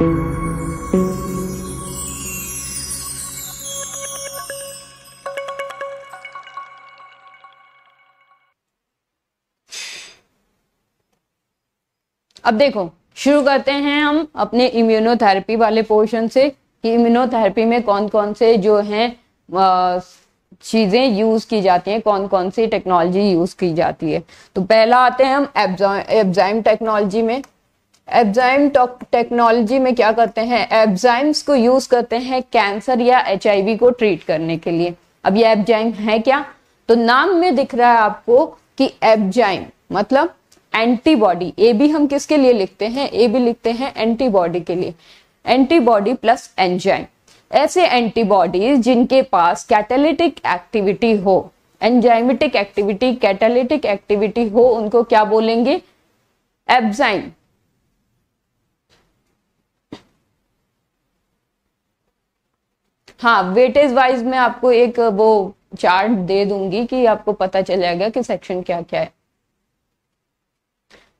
अब देखो शुरू करते हैं हम अपने इम्यूनोथेरेपी वाले पोर्शन से कि इम्यूनोथेरेपी में कौन कौन से जो हैं चीज़ें यूज़ की जाती हैं कौन कौन सी टेक्नोलॉजी यूज़ की जाती है तो पहला आते हैं हम एब्जाइम टेक्नोलॉजी में एब्जाइम टेक्नोलॉजी में क्या करते हैं एब्जाइम्स को यूज करते हैं कैंसर या एच को ट्रीट करने के लिए अब ये एब्जाइम है क्या तो नाम में दिख रहा है आपको कि एब्जाइम मतलब एंटीबॉडी ए भी हम किसके लिए लिखते हैं ए भी लिखते हैं एंटीबॉडी के लिए एंटीबॉडी प्लस एंजाइम ऐसे एंटीबॉडीज जिनके पास कैटालिटिक एक्टिविटी हो एंजाइमेटिक एक्टिविटी कैटालिटिक एक्टिविटी हो उनको क्या बोलेंगे एब्जाइम हाँ वेटेज वाइज में आपको एक वो चार्ट दे दूंगी कि आपको पता चल जाएगा कि सेक्शन क्या क्या है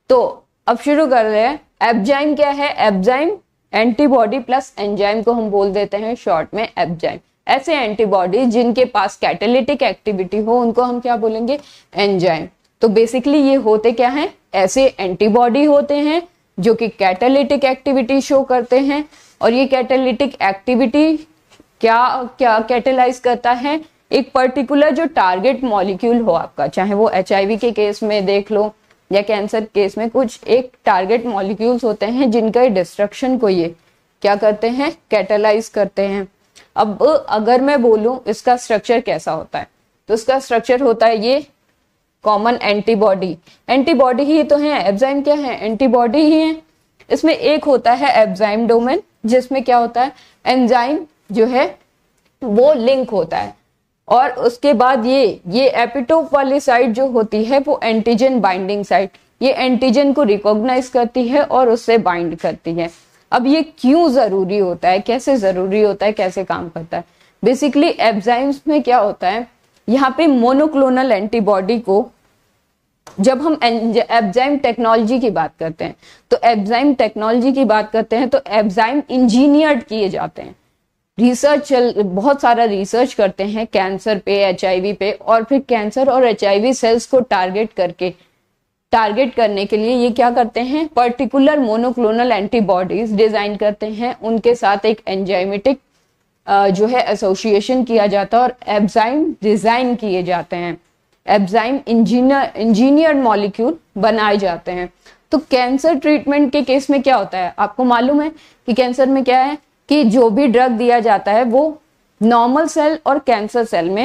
तो अब शुरू कर रहे हैं एब्जाइम क्या है एब्जाइम एंटीबॉडी प्लस एंजाइम को हम बोल देते हैं शॉर्ट में एब्जाइम ऐसे एंटीबॉडी जिनके पास कैटेलिटिक एक्टिविटी हो उनको हम क्या बोलेंगे एंजाइम तो बेसिकली ये होते क्या है ऐसे एंटीबॉडी होते हैं जो कि कैटेलिटिक एक्टिविटी शो करते हैं और ये कैटेलिटिक एक्टिविटी क्या क्या कैटेलाइज करता है एक पर्टिकुलर जो टारगेट मॉलिक्यूल हो आपका चाहे वो एच के केस में देख लो या कैंसर केस में कुछ एक टारगेट मॉलिक्यूल्स होते हैं जिनका डिस्ट्रक्शन को ये क्या करते हैं कैटेलाइज करते हैं अब अगर मैं बोलूं इसका स्ट्रक्चर कैसा होता है तो इसका स्ट्रक्चर होता है ये कॉमन एंटीबॉडी एंटीबॉडी ही तो है एब्जाइम क्या है एंटीबॉडी ही है इसमें एक होता है एब्जाइम डोमेन जिसमें क्या होता है एंजाइम जो है वो लिंक होता है और उसके बाद ये ये एपिटोप वाली साइट जो होती है वो एंटीजन बाइंडिंग साइट ये एंटीजन को रिकॉग्नाइज करती है और उससे बाइंड करती है अब ये क्यों ज़रूरी होता है कैसे ज़रूरी होता है कैसे काम करता है बेसिकली एब्जाइम्स में क्या होता है यहाँ पे मोनोक्लोनल एंटीबॉडी को जब हम एब्जाइम टेक्नोलॉजी की बात करते हैं तो एब्जाइम टेक्नोलॉजी की बात करते हैं तो एब्जाइम इंजीनियर्ड किए जाते हैं रिसर्च चल बहुत सारा रिसर्च करते हैं कैंसर पे एच पे और फिर कैंसर और एच सेल्स को टारगेट करके टारगेट करने के लिए ये क्या करते हैं पर्टिकुलर मोनोक्लोनल एंटीबॉडीज डिजाइन करते हैं उनके साथ एक एंजाइमेटिक जो है एसोसिएशन किया जाता है और एब्जाइम डिजाइन किए जाते हैं एब्जाइम इंजीनियर इंजीनियर मॉलिक्यूल बनाए जाते हैं तो कैंसर ट्रीटमेंट के केस में क्या होता है आपको मालूम है कि कैंसर में क्या है कि जो भी ड्रग दिया जाता है वो नॉर्मल सेल और कैंसर सेल में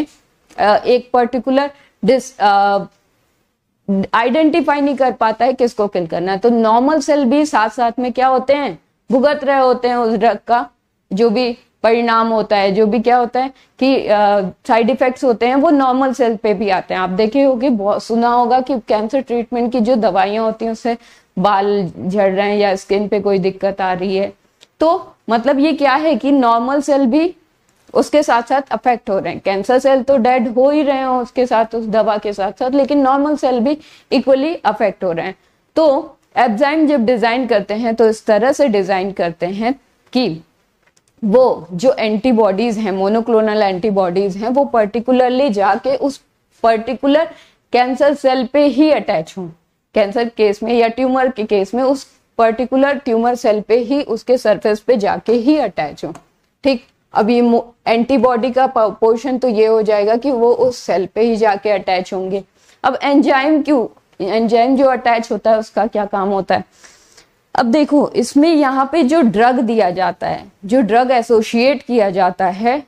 एक पर्टिकुलर डिस आइडेंटिफाई नहीं कर पाता है किसको किल करना है तो नॉर्मल सेल भी साथ साथ में क्या होते हैं भुगत रहे होते हैं उस ड्रग का जो भी परिणाम होता है जो भी क्या होता है कि साइड uh, इफेक्ट्स होते हैं वो नॉर्मल सेल पे भी आते हैं आप देखे होगे बहुत सुना होगा कि कैंसर ट्रीटमेंट की जो दवाइयां होती हैं उससे बाल झड़ रहे हैं या स्किन पे कोई दिक्कत आ रही है तो मतलब ये क्या है कि नॉर्मल सेल भी उसके साथ साथ अफेक्ट हो रहे हैं कैंसर सेल तो डेड हो ही रहे हैं उसके साथ उस दवा के साथ साथ लेकिन नॉर्मल सेल भी इक्वली अफेक्ट हो रहे हैं तो एब्जाइम जब डिजाइन करते हैं तो इस तरह से डिजाइन करते हैं कि वो जो एंटीबॉडीज हैं मोनोक्लोनल एंटीबॉडीज हैं वो पर्टिकुलरली जाके उस पर्टिकुलर कैंसर सेल पे ही अटैच हों कैंसर केस में या ट्यूमर के केस में उस पर्टिकुलर ट्यूमर सेल पे ही उसके सरफेस पे जाके ही अटैच हो ठीक अब ये एंटीबॉडी का पोर्शन तो ये हो जाएगा कि वो उस सेल पे ही जाके अटैच होंगे अब एंजाइम क्यों एंजाइम जो अटैच होता है उसका क्या काम होता है अब देखो इसमें यहाँ पे जो ड्रग दिया जाता है जो ड्रग एसोशिएट किया जाता है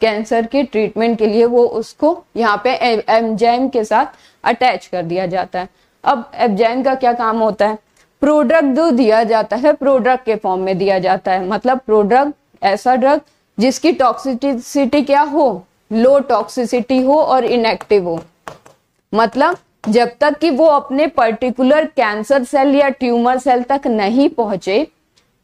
कैंसर के ट्रीटमेंट के लिए वो उसको यहाँ पे एंजाइम के साथ अटैच कर दिया जाता है अब एंजाइम का क्या काम होता है प्रोडक्ट जो दिया जाता है प्रोडक्ट के फॉर्म में दिया जाता है मतलब प्रोडक्ट ऐसा ड्रग जिसकी टॉक्सिसिटी क्या हो लो टॉक्सिसिटी हो और इनएक्टिव हो मतलब जब तक कि वो अपने पर्टिकुलर कैंसर सेल या ट्यूमर सेल तक नहीं पहुंचे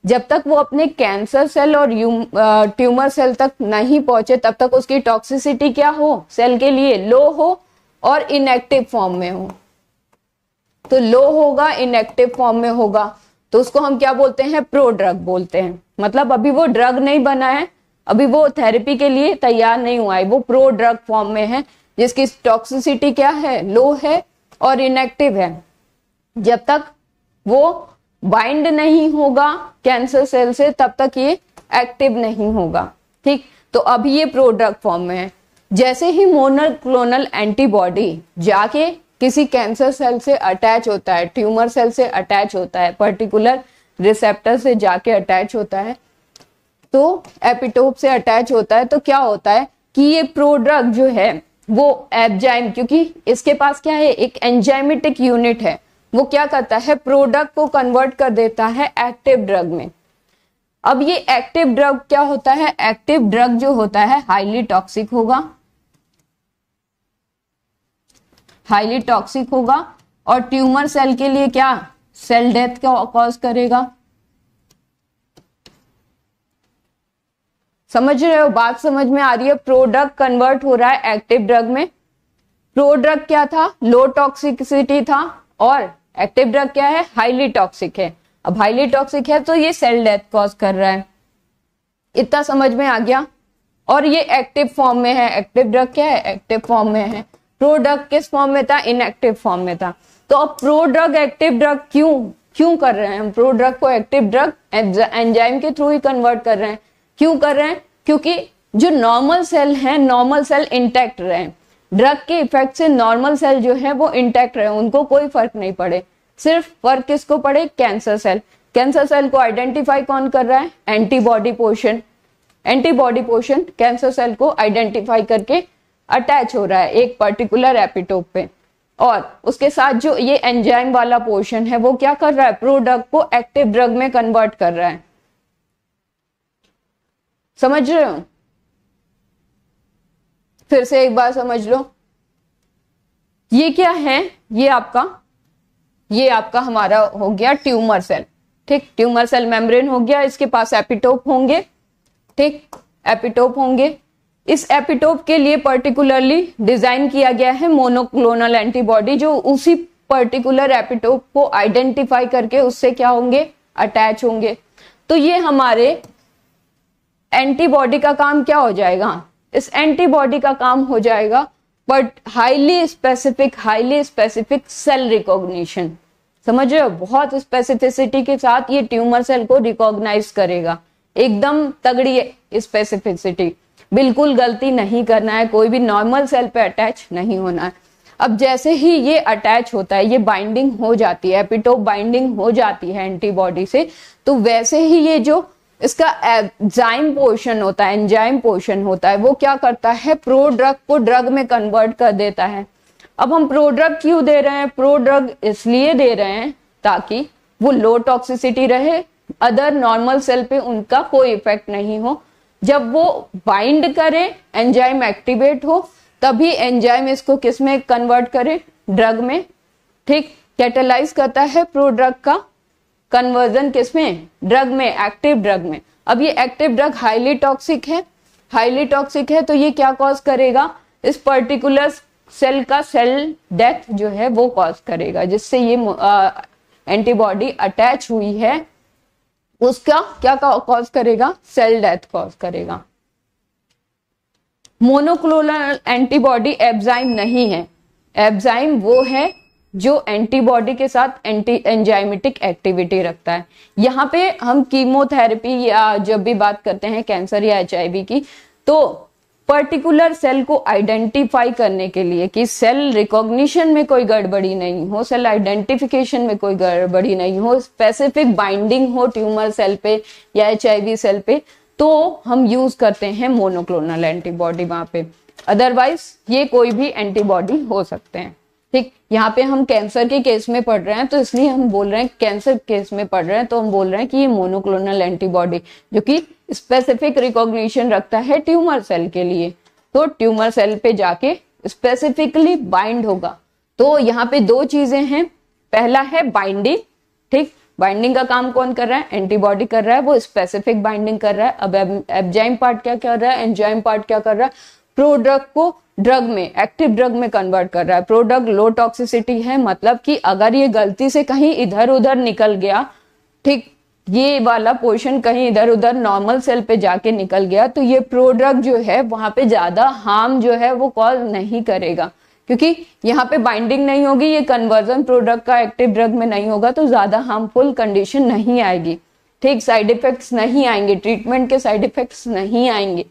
जब तक वो अपने कैंसर सेल और ट्यूमर um, सेल तक नहीं पहुंचे तब तक उसकी टॉक्सिसिटी क्या हो सेल के लिए लो हो और इनएक्टिव फॉर्म में हो तो लो होगा इनएक्टिव फॉर्म में होगा तो उसको हम क्या बोलते हैं प्रो ड्रग बोलते हैं मतलब अभी वो ड्रग नहीं बना है अभी वो थेरेपी के लिए तैयार नहीं हुआ है वो प्रो ड्रग फॉर्म में है जिसकी टॉक्सिसिटी क्या है लो है और इनएक्टिव है जब तक वो बाइंड नहीं होगा कैंसर सेल से तब तक ये एक्टिव नहीं होगा ठीक तो अभी ये प्रोडक्ट फॉर्म में है जैसे ही मोनोक्लोनल एंटीबॉडी जाके किसी कैंसर सेल से अटैच होता है ट्यूमर सेल से अटैच होता है पर्टिकुलर रिसेप्टर से जाके अटैच होता है तो एपिटोप से अटैच होता है तो क्या होता है कि ये प्रोड्रग जो है वो एबजाइम क्योंकि इसके पास क्या है एक एंजाइमेटिक यूनिट है वो क्या करता है प्रोडक्ट को कन्वर्ट कर देता है एक्टिव ड्रग में अब ये एक्टिव ड्रग क्या होता है एक्टिव ड्रग जो होता है हाईली टॉक्सिक होगा हाईली टॉक्सिक होगा और ट्यूमर सेल के लिए क्या सेल डेथ का कॉज करेगा समझ रहे हो बात समझ में आ रही है प्रोडक्ट कन्वर्ट हो रहा है एक्टिव ड्रग में प्रो ड्रग क्या था लो टॉक्सिसिटी था और एक्टिव ड्रग क्या है हाईली टॉक्सिक है अब हाईली टॉक्सिक है तो ये सेल डेथ कॉज कर रहा है इतना समझ में आ गया और ये एक्टिव फॉर्म में है एक्टिव ड्रग क्या है एक्टिव फॉर्म में है प्रोड्रग किस फॉर्म में था इनएक्टिव फॉर्म में था तो अब प्रोड्रग एक्टिव ड्रग क्यों क्यों कर रहे हैं हम प्रो ड्रग को एक्टिव ड्रग एंजाइम के थ्रू ही कन्वर्ट कर रहे हैं क्यों कर रहे हैं क्योंकि जो नॉर्मल सेल है नॉर्मल सेल इंटैक्ट रहे ड्रग के इफेक्ट से नॉर्मल सेल जो है वो इंटैक्ट रहे उनको कोई फर्क नहीं पड़े सिर्फ फर्क किसको पड़े कैंसर सेल कैंसर सेल को आइडेंटिफाई कौन कर रहा है antibody portion antibody portion cancer cell को आइडेंटिफाई करके अटैच हो रहा है एक पर्टिकुलर एपिटोप पे और उसके साथ जो ये एंजाइम वाला पोर्शन है वो क्या कर रहा है प्रोडक्ट को एक्टिव ड्रग में कन्वर्ट कर रहा है समझ रहे हो फिर से एक बार समझ लो ये क्या है ये आपका ये आपका हमारा हो गया ट्यूमर सेल ठीक ट्यूमर सेल मेम्ब्रेन हो गया इसके पास एपिटोप होंगे ठीक एपिटोप होंगे इस एपिटोप के लिए पर्टिकुलरली डिजाइन किया गया है मोनोक्लोनल एंटीबॉडी जो उसी पर्टिकुलर एपिटोप को आइडेंटिफाई करके उससे क्या होंगे अटैच होंगे तो ये हमारे एंटीबॉडी का काम क्या हो जाएगा इस एंटीबॉडी का काम हो जाएगा but highly specific highly specific cell recognition समझ रहे हो बहुत स्पेसिफिसिटी के साथ ये ट्यूमर सेल को रिकॉग्नाइज करेगा एकदम तगड़ी स्पेसिफिसिटी बिल्कुल गलती नहीं करना है कोई भी नॉर्मल सेल पे अटैच नहीं होना है अब जैसे ही ये अटैच होता है ये बाइंडिंग हो जाती है एपिटोप बाइंडिंग हो जाती है एंटीबॉडी से तो वैसे ही ये जो इसका एंजाइम पोर्शन होता है एंजाइम पोर्शन होता है वो क्या करता है प्रो ड्रग को ड्रग में कन्वर्ट कर देता है अब हम प्रो ड्रग क्यों दे रहे हैं प्रो ड्रग इसलिए दे रहे हैं ताकि वो लो टॉक्सिसिटी रहे अदर नॉर्मल सेल पे उनका कोई इफेक्ट नहीं हो जब वो बाइंड करे एंजाइम एक्टिवेट हो तभी एंजाइम इसको किस में कन्वर्ट करे ड्रग में ठीक कैटेलाइज करता है प्रोड्रग का कन्वर्जन किस में ड्रग में एक्टिव ड्रग में अब ये एक्टिव ड्रग हाईली टॉक्सिक है हाईली टॉक्सिक है तो ये क्या कॉज करेगा इस पर्टिकुलर सेल का सेल डेथ जो है वो कॉज करेगा जिससे ये एंटीबॉडी अटैच हुई है उसका क्या कॉज करेगा सेल डेथ कॉज करेगा मोनोक्लोनल एंटीबॉडी एब्जाइम नहीं है एब्जाइम वो है जो एंटीबॉडी के साथ एंटी एंजाइमेटिक एक्टिविटी रखता है यहाँ पे हम कीमोथेरेपी या जब भी बात करते हैं कैंसर या एच की तो पर्टिकुलर सेल को आइडेंटिफाई करने के लिए कि सेल रिकॉग्निशन में कोई गड़बड़ी नहीं हो सेल आइडेंटिफिकेशन में कोई गड़बड़ी नहीं हो स्पेसिफिक बाइंडिंग हो ट्यूमर सेल पे या एच सेल पे तो हम यूज करते हैं मोनोक्लोनल एंटीबॉडी वहां पे अदरवाइज ये कोई भी एंटीबॉडी हो सकते हैं ठीक यहाँ पे हम कैंसर के केस में पढ़ रहे हैं तो इसलिए हम बोल रहे हैं कैंसर केस में पढ़ रहे हैं तो हम बोल रहे हैं कि ये मोनोक्लोनल एंटीबॉडी जो कि स्पेसिफिक रिकॉग्निशन रखता है ट्यूमर सेल के लिए तो ट्यूमर सेल पे जाके स्पेसिफिकली बाइंड होगा तो यहाँ पे दो चीजें हैं पहला है बाइंडिंग ठीक बाइंडिंग का काम कौन कर रहा है एंटीबॉडी कर रहा है वो स्पेसिफिक बाइंडिंग कर रहा है अब एबजाइम पार्ट क्या कर रहा है एंजाइम पार्ट क्या कर रहा है प्रोड्रग को ड्रग में एक्टिव ड्रग में कन्वर्ट कर रहा है प्रोडक्ट लो टॉक्सिसिटी है मतलब कि अगर ये गलती से कहीं इधर उधर निकल गया ठीक ये वाला पोर्शन कहीं इधर उधर नॉर्मल सेल पे जाके निकल गया तो ये प्रोड्रग जो है वहां पे ज्यादा हार्म जो है वो कॉज नहीं करेगा क्योंकि यहाँ पे बाइंडिंग नहीं होगी ये कन्वर्जन प्रोडक्ट का एक्टिव ड्रग में नहीं होगा तो ज्यादा हार्मफुल कंडीशन नहीं आएगी ठीक साइड इफेक्ट्स नहीं आएंगे ट्रीटमेंट के साइड इफेक्ट्स नहीं आएंगे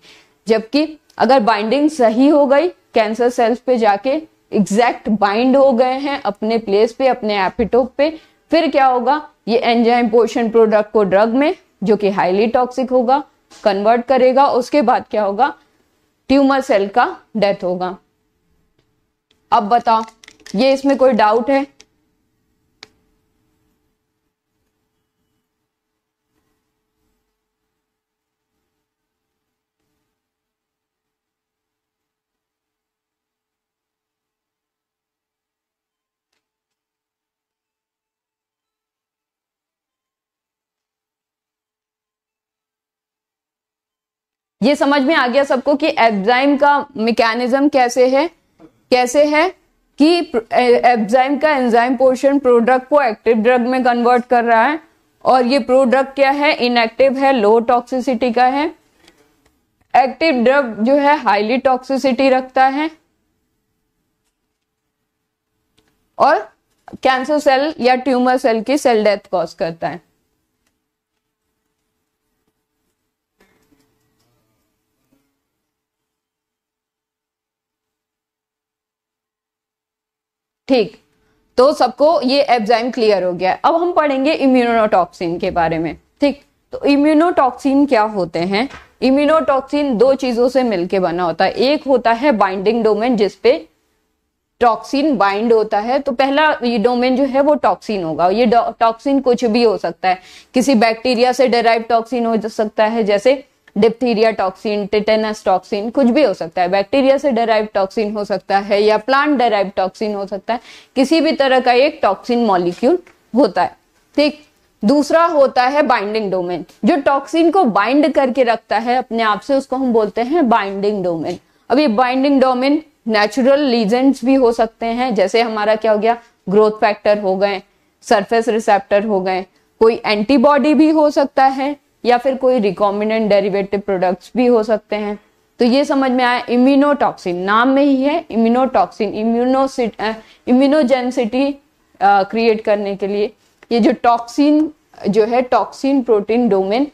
जबकि अगर बाइंडिंग सही हो गई कैंसर सेल्स पे जाके एग्जैक्ट बाइंड हो गए हैं अपने प्लेस पे अपने एपिटोप पे फिर क्या होगा ये एंजाइम पोषण प्रोडक्ट को ड्रग में जो कि हाईली टॉक्सिक होगा कन्वर्ट करेगा उसके बाद क्या होगा ट्यूमर सेल का डेथ होगा अब बताओ ये इसमें कोई डाउट है ये समझ में आ गया सबको कि एब्जाइम का मैकेनिज्म कैसे है कैसे है कि एब्जाइम का एंजाइम पोर्शन प्रोडक्ट को एक्टिव ड्रग में कन्वर्ट कर रहा है और ये प्रोडक्ट क्या है इनएक्टिव है लो टॉक्सिसिटी का है एक्टिव ड्रग जो है हाईली टॉक्सिसिटी रखता है और कैंसर सेल या ट्यूमर सेल की सेल डेथ कॉज करता है ठीक तो सबको ये एब्जाइम क्लियर हो गया अब हम पढ़ेंगे इम्यूनोटॉक्सिन के बारे में ठीक तो इम्यूनोटॉक्सिन क्या होते हैं इम्यूनोटॉक्सिन दो चीजों से मिलके बना होता है एक होता है बाइंडिंग डोमेन जिसपे टॉक्सिन बाइंड होता है तो पहला ये डोमेन जो है वो टॉक्सिन होगा ये टॉक्सिन कुछ भी हो सकता है किसी बैक्टीरिया से डेराइव टॉक्सिन हो सकता है जैसे डिप्थीरिया टॉक्सिन टिटेनस टॉक्सिन कुछ भी हो सकता है बैक्टीरिया से डेराइव टॉक्सिन हो सकता है या प्लांट डेराइव टॉक्सिन हो सकता है किसी भी तरह का एक टॉक्सिन मॉलिक्यूल होता है ठीक दूसरा होता है बाइंडिंग डोमेन जो टॉक्सिन को बाइंड करके रखता है अपने आप से उसको हम बोलते हैं बाइंडिंग डोमेन अब ये बाइंडिंग डोमेन नेचुरल लीजेंड्स भी हो सकते हैं जैसे हमारा क्या हो गया ग्रोथ फैक्टर हो गए सरफेस रिसेप्टर हो गए कोई एंटीबॉडी भी हो सकता है या फिर कोई रिकॉम्बिनेंट डेरिवेटिव प्रोडक्ट्स भी हो सकते हैं तो ये समझ में आया इम्यूनोटॉक्सिन नाम में ही है इम्यूनोटॉक्सिन इम्यूनोसिट इम्यूनोजेंसिटी क्रिएट करने के लिए ये जो टॉक्सिन जो है टॉक्सिन प्रोटीन डोमेन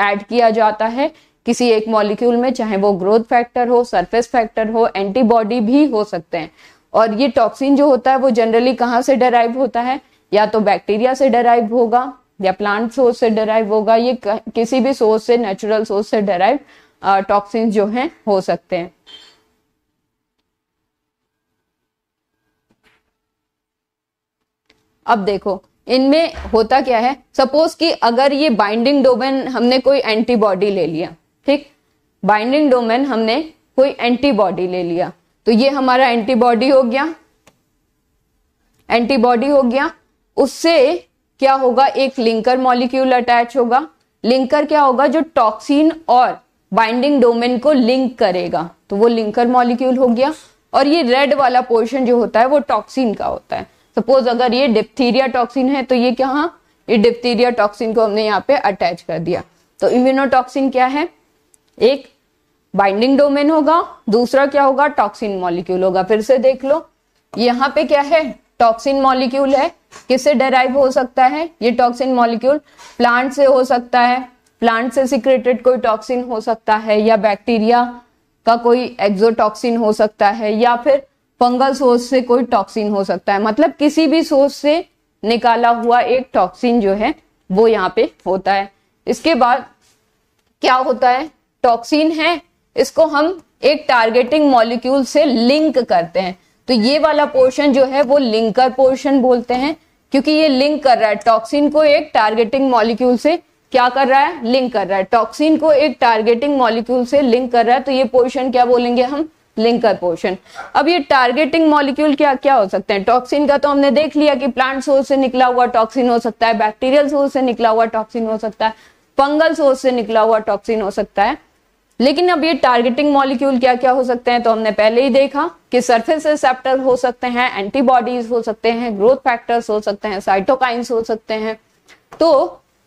ऐड किया जाता है किसी एक मॉलिक्यूल में चाहे वो ग्रोथ फैक्टर हो सरफेस फैक्टर हो एंटीबॉडी भी हो सकते हैं और ये टॉक्सिन जो होता है वो जनरली कहाँ से डराइव होता है या तो बैक्टीरिया से डराइव होगा या प्लांट सोर्स से डेराइव होगा ये किसी भी सोर्स से नेचुरल सोर्स से डेराइव टॉक्सिन जो हैं हो सकते हैं अब देखो इनमें होता क्या है सपोज कि अगर ये बाइंडिंग डोमेन हमने कोई एंटीबॉडी ले लिया ठीक बाइंडिंग डोमेन हमने कोई एंटीबॉडी ले लिया तो ये हमारा एंटीबॉडी हो गया एंटीबॉडी हो गया उससे क्या होगा एक लिंकर मॉलिक्यूल अटैच होगा लिंकर क्या होगा जो टॉक्सिन और बाइंडिंग डोमेन को लिंक करेगा तो वो लिंकर मॉलिक्यूल हो गया और ये रेड वाला पोर्शन जो होता है वो टॉक्सिन का होता है सपोज अगर ये डिप्थीरिया टॉक्सिन है तो ये क्या हा? ये डिप्थीरिया टॉक्सिन को हमने यहाँ पे अटैच कर दिया तो इम्यूनोटॉक्सिन क्या है एक बाइंडिंग डोमेन होगा दूसरा क्या होगा टॉक्सिन मॉलिक्यूल होगा फिर से देख लो यहाँ पे क्या है टॉक्सिन मॉलिक्यूल है किससे डेराइव हो सकता है ये टॉक्सिन मॉलिक्यूल प्लांट से हो सकता है प्लांट से सिक्रेटेड कोई टॉक्सिन हो सकता है या बैक्टीरिया का कोई एक्जोटॉक्सिन हो सकता है या फिर फंगल सोर्स से कोई टॉक्सिन हो सकता है मतलब किसी भी सोर्स से निकाला हुआ एक टॉक्सिन जो है वो यहाँ पे होता है इसके बाद क्या होता है टॉक्सिन है इसको हम एक टारगेटिंग मॉलिक्यूल से लिंक करते हैं तो ये वाला पोर्शन जो है वो लिंकर पोर्शन बोलते हैं क्योंकि ये लिंक कर रहा है टॉक्सिन को एक टारगेटिंग मॉलिक्यूल से क्या कर रहा है लिंक कर रहा है टॉक्सिन को एक टारगेटिंग मॉलिक्यूल से लिंक कर रहा है तो ये पोर्शन क्या बोलेंगे हम लिंकर पोर्शन अब ये टारगेटिंग मॉलिक्यूल क्या क्या हो सकते हैं टॉक्सिन का तो हमने देख लिया कि प्लांट सोर्स से निकला हुआ टॉक्सिन हो सकता है बैक्टीरियल सोर्स से निकला हुआ टॉक्सिन हो सकता है फंगल सोर्स से निकला हुआ टॉक्सिन हो सकता है लेकिन अब ये टारगेटिंग मॉलिक्यूल क्या क्या हो सकते हैं तो हमने पहले ही देखा कि सरफेस रिसेप्टर हो सकते हैं एंटीबॉडीज हो सकते हैं ग्रोथ फैक्टर्स हो सकते हैं साइटोकाइंस हो सकते हैं तो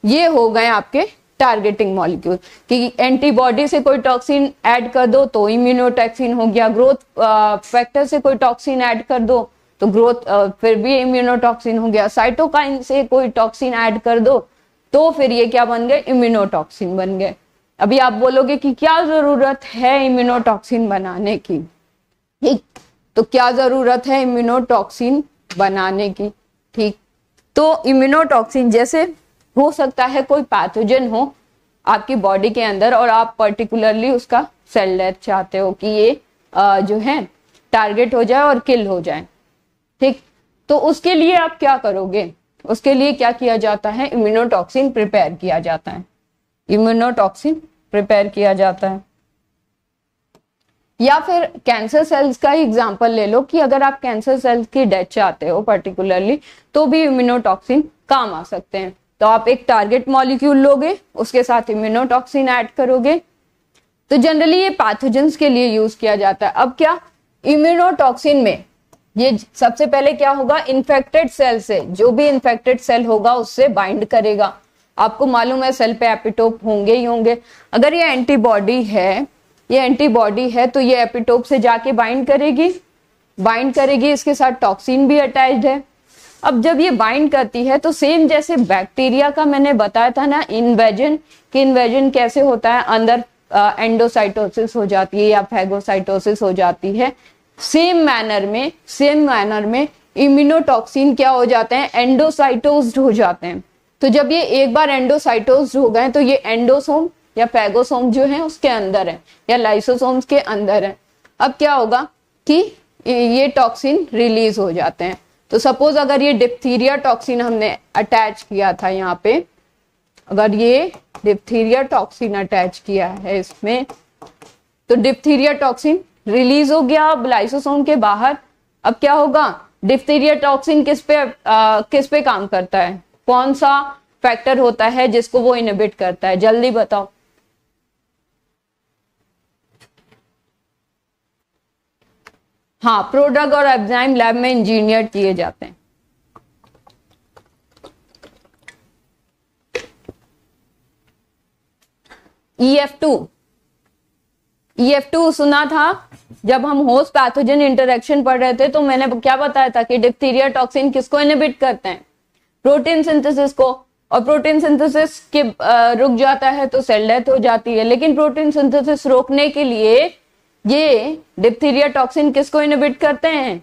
ये हो गए आपके टारगेटिंग मॉलिक्यूल कि एंटीबॉडी से कोई टॉक्सिन ऐड कर दो तो इम्यूनोटॉक्सिन हो गया ग्रोथ फैक्टर से कोई टॉक्सिन ऐड कर दो तो ग्रोथ फिर भी इम्यूनोटॉक्सिन हो गया साइटोकाइन से कोई टॉक्सिन ऐड कर दो तो फिर ये क्या बन गए इम्यूनोटॉक्सिन बन गए अभी आप बोलोगे कि क्या ज़रूरत है इम्यूनोटॉक्सिन बनाने की ठीक तो क्या ज़रूरत है इम्यूनोटॉक्सिन बनाने की ठीक तो इम्यूनोटॉक्सिन जैसे हो सकता है कोई पैथोजन हो आपकी बॉडी के अंदर और आप पर्टिकुलरली उसका सेल डेथ चाहते हो कि ये आ, जो है टारगेट हो जाए और किल हो जाए ठीक तो उसके लिए आप क्या करोगे उसके लिए क्या किया जाता है इम्यूनोटॉक्सिन प्रिपेयर किया जाता है इम्यूनोटॉक्सिन प्रिपेयर किया जाता है या फिर कैंसर सेल्स का ही एग्जाम्पल ले लो कि अगर आप कैंसर सेल्स की डेथ चाहते हो पर्टिकुलरली तो भी इम्यूनोटॉक्सिन काम आ सकते हैं तो आप एक टारगेट मॉलिक्यूल लोगे उसके साथ इम्यूनोटॉक्सिन ऐड करोगे तो जनरली ये पैथोजेंस के लिए यूज किया जाता है अब क्या इम्यूनोटॉक्सिन में ये सबसे पहले क्या होगा इन्फेक्टेड सेल से जो भी इन्फेक्टेड सेल होगा उससे बाइंड करेगा आपको मालूम है सेल पे एपिटोप होंगे ही होंगे अगर ये एंटीबॉडी है ये एंटीबॉडी है तो ये एपिटोप से जाके बाइंड करेगी बाइंड करेगी इसके साथ टॉक्सिन भी अटैच है अब जब ये बाइंड करती है तो सेम जैसे बैक्टीरिया का मैंने बताया था ना इन्वेजन कि इन्वेजन कैसे होता है अंदर एंडोसाइटोसिस हो जाती है या फेगोसाइटोसिस हो जाती है सेम मैनर में सेम मैनर में इम्यूनोटॉक्सिन क्या हो जाते हैं एंडोसाइटोस्ड हो जाते हैं तो जब ये एक बार एंडोसाइटोज हो गए तो ये एंडोसोम या पैगोसोम जो है उसके अंदर है या लाइसोसोम्स के अंदर है अब क्या होगा कि ये टॉक्सिन रिलीज हो जाते हैं तो सपोज अगर ये डिप्थीरिया टॉक्सिन हमने अटैच किया था यहाँ पे अगर ये डिप्थीरिया टॉक्सिन अटैच किया है इसमें तो डिप्थीरिया टॉक्सिन रिलीज हो गया अब लाइसोसोम के बाहर अब क्या होगा डिप्थीरिया टॉक्सिन किस पे आ, किस पे काम करता है कौन सा फैक्टर होता है जिसको वो इनहिबिट करता है जल्दी बताओ हाँ प्रोड्रग और एब्जाइम लैब में इंजीनियर किए जाते हैं E F two E F two सुना था जब हम होस्ट पैथोजन इंटरेक्शन पढ़ रहे थे तो मैंने क्या बताया था कि डिप्थीरिया टॉक्सिन किसको इनहिबिट करते हैं प्रोटीन सिंथेसिस को और प्रोटीन सिंथेसिस के रुक जाता है तो सेल डेथ हो जाती है लेकिन प्रोटीन सिंथेसिस रोकने के लिए ये डिप्थीरिया टॉक्सिन किसको इनोबिट करते हैं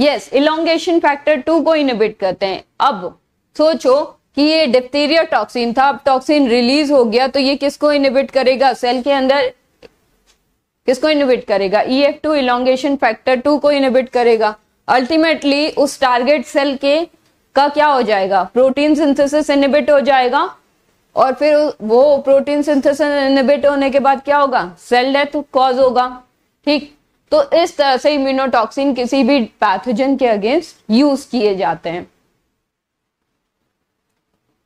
यस इलोंगेशन फैक्टर टू को इनोबिट करते हैं अब सोचो कि ये डिप्थीरिया टॉक्सिन था अब टॉक्सिन रिलीज हो गया तो ये किसको इनिबिट करेगा सेल के अंदर किसको इनिबिट करेगा E F two elongation factor two को इनिबिट करेगा अल्टीमेटली उस टारगेट सेल के का क्या हो जाएगा प्रोटीन सिंथेसिस इनिबिट हो जाएगा और फिर वो प्रोटीन सिंथेसिस इनिबिट होने के बाद क्या होगा सेल डेथ कॉज होगा ठीक तो इस तरह से इम्यूनोटॉक्सिन किसी भी पैथोजन के अगेंस्ट यूज किए जाते हैं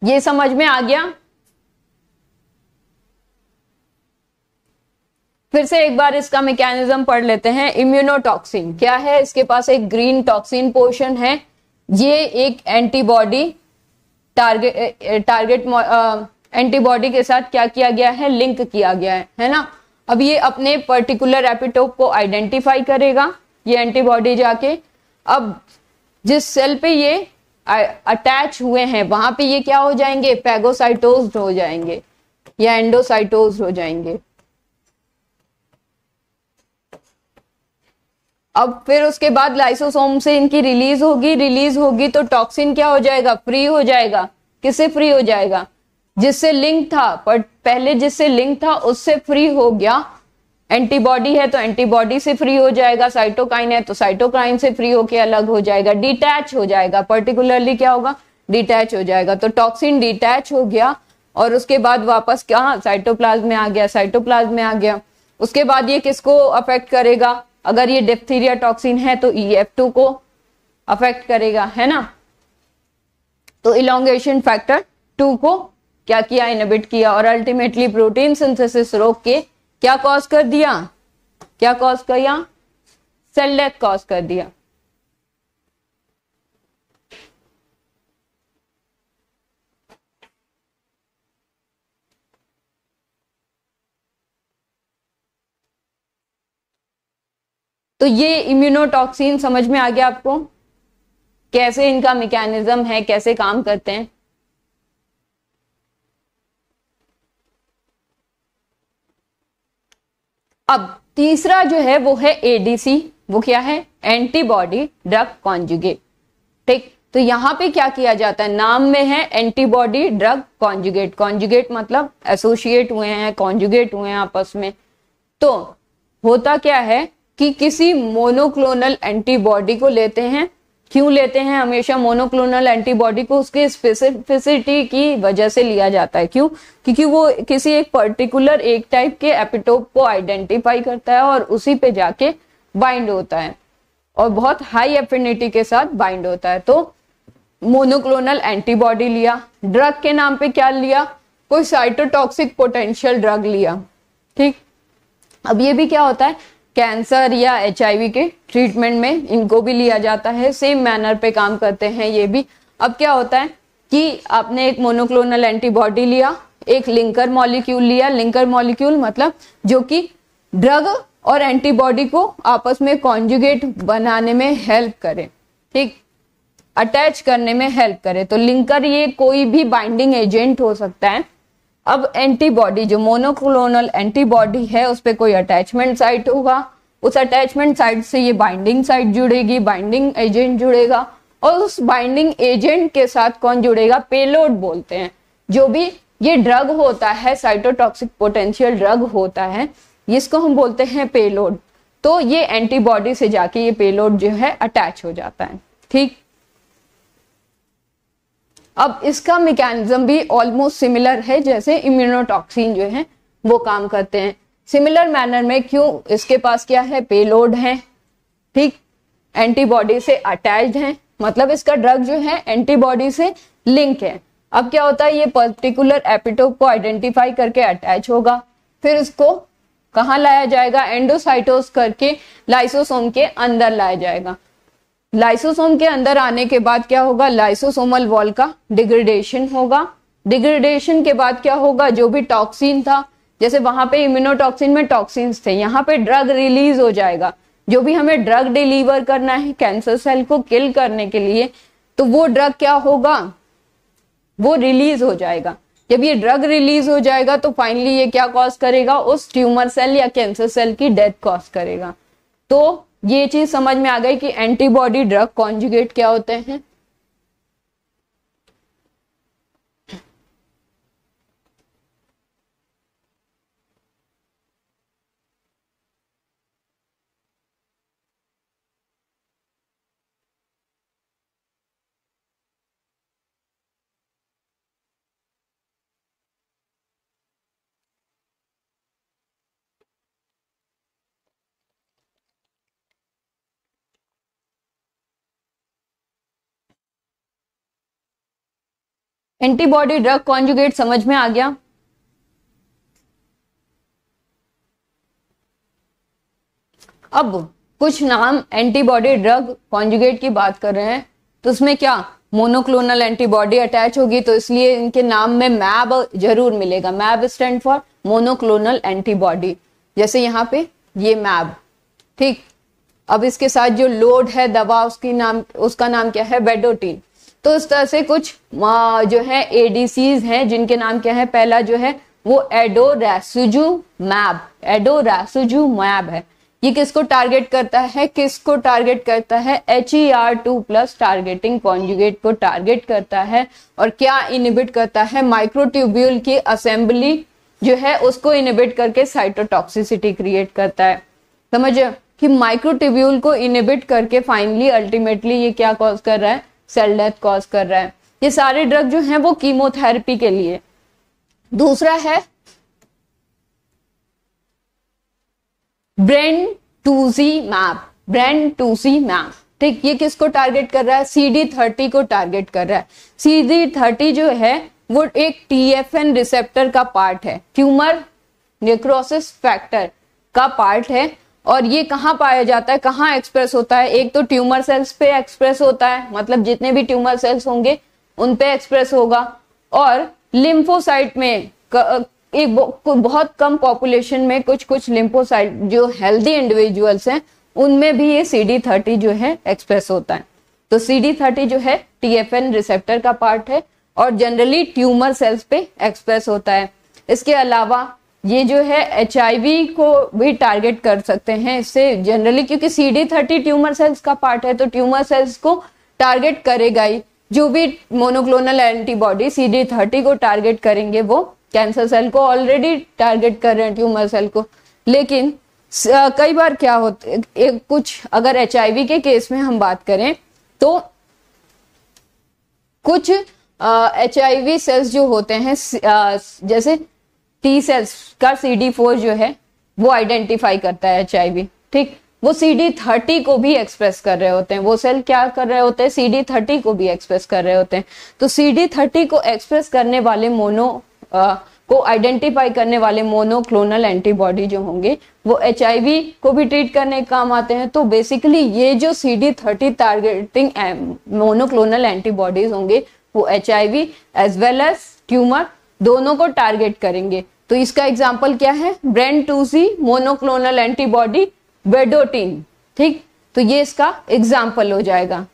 ये समझ में आ गया फिर से एक बार इसका मैकेनिज्म पढ़ लेते हैं इम्यूनोटॉक्सिन क्या है इसके पास एक ग्रीन टॉक्सिन पोर्शन है ये एक एंटीबॉडी टारगेट टारगेट एंटीबॉडी के साथ क्या किया गया है लिंक किया गया है है ना अब ये अपने पर्टिकुलर एपिटोप को आइडेंटिफाई करेगा ये एंटीबॉडी जाके अब जिस सेल पे ये अटैच हुए हैं वहां पे ये क्या हो जाएंगे फेगोसाइटोज हो जाएंगे या एंडोसाइटोज हो जाएंगे अब फिर उसके बाद लाइसोसोम से इनकी रिलीज होगी रिलीज होगी तो टॉक्सिन क्या हो जाएगा फ्री हो जाएगा किससे फ्री हो जाएगा जिससे लिंक था पर पहले जिससे लिंक था उससे फ्री हो गया एंटीबॉडी है तो एंटीबॉडी से फ्री हो जाएगा साइटोकाइन है तो साइटोकाइन से फ्री होके अलग हो जाएगा डिटैच हो जाएगा पर्टिकुलरली क्या होगा डिटैच हो जाएगा तो टॉक्सिन डिटैच हो गया और उसके बाद वापस क्या साइटोप्लाज्म में आ गया साइटोप्लाज्म में आ गया उसके बाद ये किसको अफेक्ट करेगा अगर ये डिप्थीरिया टॉक्सिन है तो ई e को अफेक्ट करेगा है ना तो इलोंगेशन फैक्टर टू को क्या किया इनबिट किया और अल्टीमेटली प्रोटीन सिंथेसिस रोक के क्या कॉज कर दिया क्या कॉज दिया सेल डेथ कॉज कर दिया तो ये इम्यूनोटॉक्सिन समझ में आ गया आपको कैसे इनका मैकेनिज्म है कैसे काम करते हैं अब तीसरा जो है वो है एडीसी वो क्या है एंटीबॉडी ड्रग कॉन्जुगेट ठीक तो यहां पे क्या किया जाता है नाम में है एंटीबॉडी ड्रग कॉन्जुगेट कॉन्जुगेट मतलब एसोसिएट हुए हैं कॉन्जुगेट हुए हैं आपस में तो होता क्या है कि किसी मोनोक्लोनल एंटीबॉडी को लेते हैं क्यों लेते हैं हमेशा मोनोक्लोनल एंटीबॉडी को उसके स्पेसिफिसिटी की वजह से लिया जाता है क्यों क्योंकि वो किसी एक पर्टिकुलर एक टाइप के एपिटोप को आइडेंटिफाई करता है और उसी पे जाके बाइंड होता है और बहुत हाई एफिनिटी के साथ बाइंड होता है तो मोनोक्लोनल एंटीबॉडी लिया ड्रग के नाम पे क्या लिया कोई साइटोटॉक्सिक पोटेंशियल ड्रग लिया ठीक अब ये भी क्या होता है कैंसर या एच के ट्रीटमेंट में इनको भी लिया जाता है सेम मैनर पे काम करते हैं ये भी अब क्या होता है कि आपने एक मोनोक्लोनल एंटीबॉडी लिया एक लिंकर मॉलिक्यूल लिया लिंकर मॉलिक्यूल मतलब जो कि ड्रग और एंटीबॉडी को आपस में कॉन्जुगेट बनाने में हेल्प करे ठीक अटैच करने में हेल्प करे तो लिंकर ये कोई भी बाइंडिंग एजेंट हो सकता है अब एंटीबॉडी जो मोनोक्लोनल एंटीबॉडी है उस पर कोई अटैचमेंट साइट होगा उस अटैचमेंट साइट से ये बाइंडिंग साइट जुड़ेगी बाइंडिंग एजेंट जुड़ेगा और उस बाइंडिंग एजेंट के साथ कौन जुड़ेगा पेलोड बोलते हैं जो भी ये ड्रग होता है साइटोटॉक्सिक पोटेंशियल ड्रग होता है इसको हम बोलते हैं पेलोड तो ये एंटीबॉडी से जाके ये पेलोड जो है अटैच हो जाता है ठीक अब इसका मैकेनिज्म भी ऑलमोस्ट सिमिलर है जैसे इम्यूनोटॉक्सिन जो है वो काम करते हैं सिमिलर मैनर में क्यों इसके पास क्या है पेलोड है ठीक एंटीबॉडी से अटैच्ड है मतलब इसका ड्रग जो है एंटीबॉडी से लिंक है अब क्या होता है ये पर्टिकुलर एपिटोप को आइडेंटिफाई करके अटैच होगा फिर इसको कहाँ लाया जाएगा एंडोसाइटोस करके लाइसोसोम के अंदर लाया जाएगा लाइसोसोम के अंदर आने के बाद क्या होगा लाइसोसोमल वॉल का डिग्रेडेशन होगा डिग्रेडेशन के बाद क्या होगा जो भी टॉक्सिन था जैसे वहां पे इम्यूनोटॉक्सिन में टॉक्सिन थे यहाँ पे ड्रग रिलीज हो जाएगा जो भी हमें ड्रग डिलीवर करना है कैंसर सेल को किल करने के लिए तो वो ड्रग क्या होगा वो रिलीज हो जाएगा जब ये ड्रग रिलीज हो जाएगा तो फाइनली ये क्या कॉज करेगा उस ट्यूमर सेल या कैंसर सेल की डेथ कॉज करेगा तो ये चीज समझ में आ गई कि एंटीबॉडी ड्रग कॉन्जुगेट क्या होते हैं एंटीबॉडी ड्रग कॉन्जुगेट समझ में आ गया अब कुछ नाम एंटीबॉडी ड्रग कॉन्जुगेट की बात कर रहे हैं तो उसमें क्या मोनोक्लोनल एंटीबॉडी अटैच होगी तो इसलिए इनके नाम में मैब जरूर मिलेगा मैब स्टैंड फॉर मोनोक्लोनल एंटीबॉडी जैसे यहाँ पे ये मैब ठीक अब इसके साथ जो लोड है दवा उसकी नाम उसका नाम क्या है बेडोटीन तो इस तरह से कुछ जो है एडीसीज हैं जिनके नाम क्या है पहला जो है वो रेसुजू मैब रेसुजू मैब है ये किसको टारगेट करता है किसको टारगेट करता है H E R two plus targeting conjugate को टारगेट करता है और क्या इनिबिट करता है माइक्रोट्यूब्यूल की असेंबली जो है उसको इनिबिट करके साइटोटॉक्सिसिटी क्रिएट करता है समझ कि माइक्रोट्यूब्यूल को इनिबिट करके फाइनली अल्टीमेटली ये क्या कॉज कर रहा है सेल डेथ कॉज कर रहा है ये सारे ड्रग जो हैं वो कीमोथेरेपी के लिए दूसरा है brentuximab brentuximab ठीक ये किसको टारगेट कर रहा है सी डी थर्टी को टारगेट कर रहा है सी डी थर्टी जो है वो एक टी एफ एन रिसेप्टर का पार्ट है ट्यूमर नेक्रोसिस फैक्टर का पार्ट है और ये कहाँ पाया जाता है कहाँ एक्सप्रेस होता है एक तो ट्यूमर सेल्स पे एक्सप्रेस होता है मतलब जितने भी ट्यूमर सेल्स होंगे उन पे एक्सप्रेस होगा और लिम्फोसाइट में एक बहुत कम पॉपुलेशन में कुछ कुछ लिम्फोसाइट जो हेल्दी इंडिविजुअल्स हैं उनमें भी ये सी डी थर्टी जो है एक्सप्रेस होता है तो सी डी थर्टी जो है टी एफ एन रिसेप्टर का पार्ट है और जनरली ट्यूमर सेल्स पे एक्सप्रेस होता है इसके अलावा ये जो है एच को भी टारगेट कर सकते हैं इससे जनरली क्योंकि C D thirty tumour cells का पार्ट है तो ट्यूमर सेल्स को टारगेट करेगा ही जो भी monoclonal antibody C D thirty को टारगेट करेंगे वो कैंसर सेल को ऑलरेडी टारगेट कर रहे हैं ट्यूमर सेल को लेकिन कई बार क्या होते एक कुछ अगर एच के केस में हम बात करें तो कुछ एच सेल्स जो होते हैं जैसे टी सेल्स का सी डी फोर जो है वो आइडेंटिफाई करता है एच आई वी ठीक वो सी डी थर्टी को भी एक्सप्रेस कर रहे होते हैं वो सेल क्या कर रहे होते हैं सी डी थर्टी को भी एक्सप्रेस कर रहे होते हैं तो सी डी थर्टी को एक्सप्रेस करने वाले मोनो आ, को आइडेंटिफाई करने वाले मोनोक्लोनल एंटीबॉडी जो होंगे वो एच को भी ट्रीट करने के काम आते हैं तो बेसिकली ये जो C D thirty targeting monoclonal antibodies होंगे वो H I V as well as tumour दोनों को टारगेट करेंगे तो इसका एग्जाम्पल क्या है brentuximab monoclonal antibody vedotin ठीक तो ये इसका एग्जाम्पल हो जाएगा